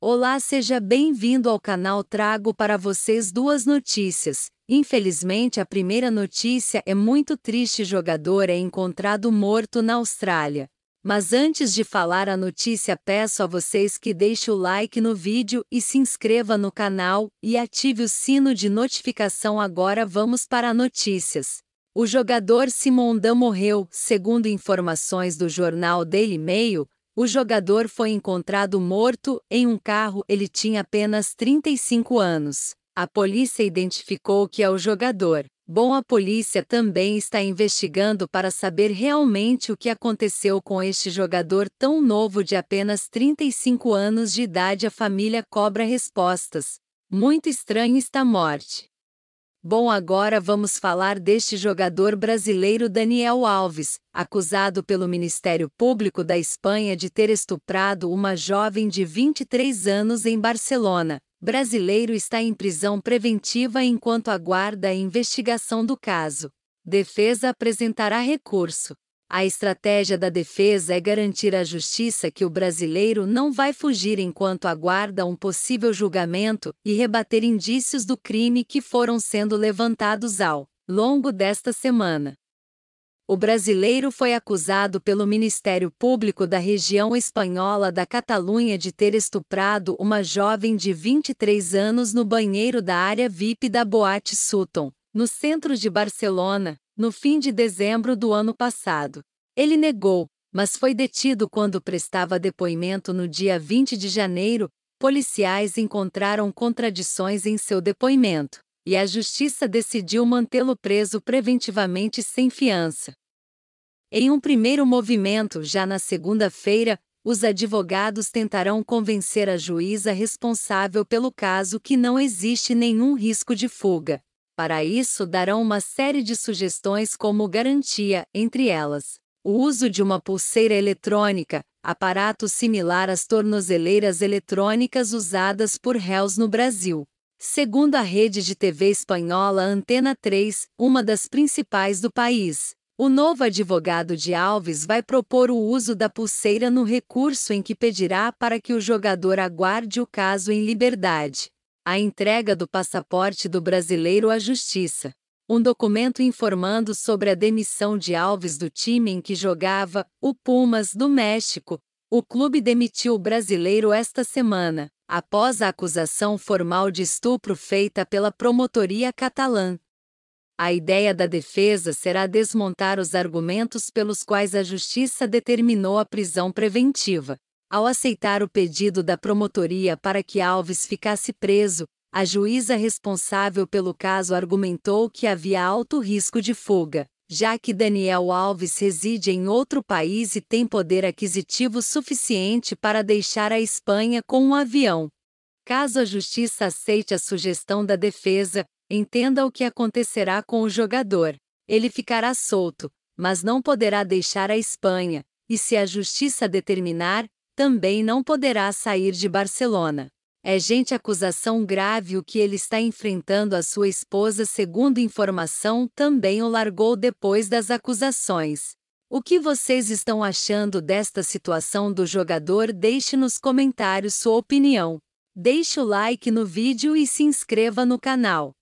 Olá, seja bem-vindo ao canal. Trago para vocês duas notícias. Infelizmente, a primeira notícia é muito triste: jogador é encontrado morto na Austrália. Mas antes de falar a notícia, peço a vocês que deixe o like no vídeo e se inscreva no canal e ative o sino de notificação. Agora vamos para notícias. O jogador Simondão morreu, segundo informações do jornal Daily Mail, o jogador foi encontrado morto em um carro, ele tinha apenas 35 anos. A polícia identificou que é o jogador. Bom, a polícia também está investigando para saber realmente o que aconteceu com este jogador tão novo de apenas 35 anos de idade. A família cobra respostas. Muito estranha esta morte. Bom, agora vamos falar deste jogador brasileiro Daniel Alves, acusado pelo Ministério Público da Espanha de ter estuprado uma jovem de 23 anos em Barcelona. Brasileiro está em prisão preventiva enquanto aguarda a investigação do caso. Defesa apresentará recurso. A estratégia da defesa é garantir à justiça que o brasileiro não vai fugir enquanto aguarda um possível julgamento e rebater indícios do crime que foram sendo levantados ao longo desta semana. O brasileiro foi acusado pelo Ministério Público da região espanhola da Catalunha de ter estuprado uma jovem de 23 anos no banheiro da área VIP da Boate Sutton, no centro de Barcelona, no fim de dezembro do ano passado. Ele negou, mas foi detido quando prestava depoimento no dia 20 de janeiro. Policiais encontraram contradições em seu depoimento, e a justiça decidiu mantê-lo preso preventivamente sem fiança. Em um primeiro movimento, já na segunda-feira, os advogados tentarão convencer a juíza responsável pelo caso que não existe nenhum risco de fuga. Para isso, darão uma série de sugestões como garantia, entre elas, o uso de uma pulseira eletrônica, aparato similar às tornozeleiras eletrônicas usadas por réus no Brasil. Segundo a rede de TV espanhola Antena 3, uma das principais do país, o novo advogado de Alves vai propor o uso da pulseira no recurso em que pedirá para que o jogador aguarde o caso em liberdade a entrega do passaporte do brasileiro à Justiça. Um documento informando sobre a demissão de Alves do time em que jogava, o Pumas do México. O clube demitiu o brasileiro esta semana, após a acusação formal de estupro feita pela promotoria catalã. A ideia da defesa será desmontar os argumentos pelos quais a justiça determinou a prisão preventiva. Ao aceitar o pedido da promotoria para que Alves ficasse preso, a juíza responsável pelo caso argumentou que havia alto risco de fuga, já que Daniel Alves reside em outro país e tem poder aquisitivo suficiente para deixar a Espanha com um avião. Caso a justiça aceite a sugestão da defesa, entenda o que acontecerá com o jogador. Ele ficará solto, mas não poderá deixar a Espanha, e se a justiça determinar, também não poderá sair de Barcelona. É gente acusação grave o que ele está enfrentando a sua esposa, segundo informação, também o largou depois das acusações. O que vocês estão achando desta situação do jogador? Deixe nos comentários sua opinião. Deixe o like no vídeo e se inscreva no canal.